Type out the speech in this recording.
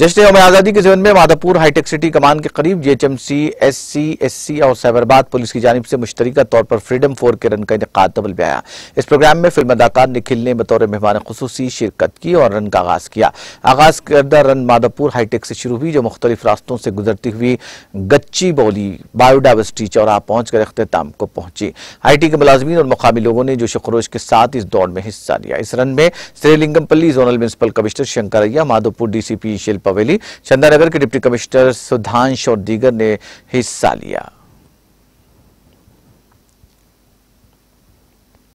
जश्न यौम आज़ादी के जमन में माधापुर हाईटेक सिटी कमान के करीब जीएचएमसी एससी एससी और सैबराबाद पुलिस की जानब से मुश्तरक तौर पर फ्रीडम फोर के रन का इनका तबल में आया इस प्रोग्राम में फिल्म अदाकार निखिल ने बतौर मेहमान खसूसी शिरकत की और रन का आगाज़ किया आगाज़ करदा रन माधापुर हाईटेक से शुरू हुई जो मुख्तलिफ रास्तों से गुजरती हुई गच्ची बौली बायोडावर्सिटी चौराह पहुंचकर कर अख्ताम को पहुंची हाईटी के मुलाजमी और मुकामी लोगों ने जोश खरोश के साथ इस दौड़ में हिस्सा लिया इस रन में श्रीलिंगमपल्ली जोनल म्यूनसिपल कमिश्नर अय्या माधोपुर डी सी पी शिल्पा पवेली चंदानगर के डिप्टी कमिश्नर सुधांश और दीगर ने हिस्सा लिया